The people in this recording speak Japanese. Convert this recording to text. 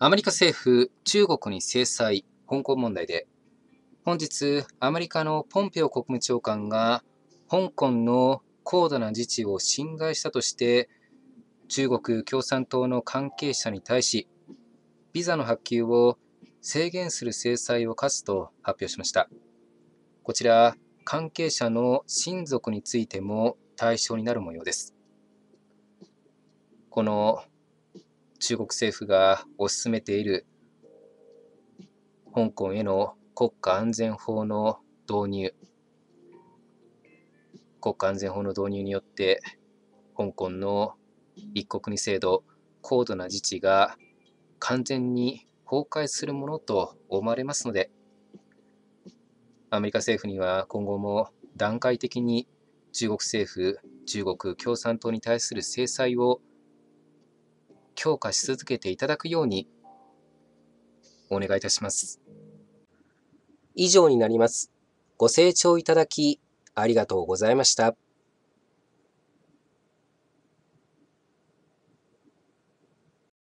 アメリカ政府、中国に制裁、香港問題で、本日、アメリカのポンペオ国務長官が、香港の高度な自治を侵害したとして、中国共産党の関係者に対し、ビザの発給を制限する制裁を科すと発表しました。こちら、関係者の親族についても対象になる模様です。この中国政府が推し進めている香港への国家安全法の導入国家安全法の導入によって香港の一国二制度高度な自治が完全に崩壊するものと思われますのでアメリカ政府には今後も段階的に中国政府中国共産党に対する制裁を強化し続けていただくようにお願いいたします。以上になります。ご清聴いただきありがとうございました。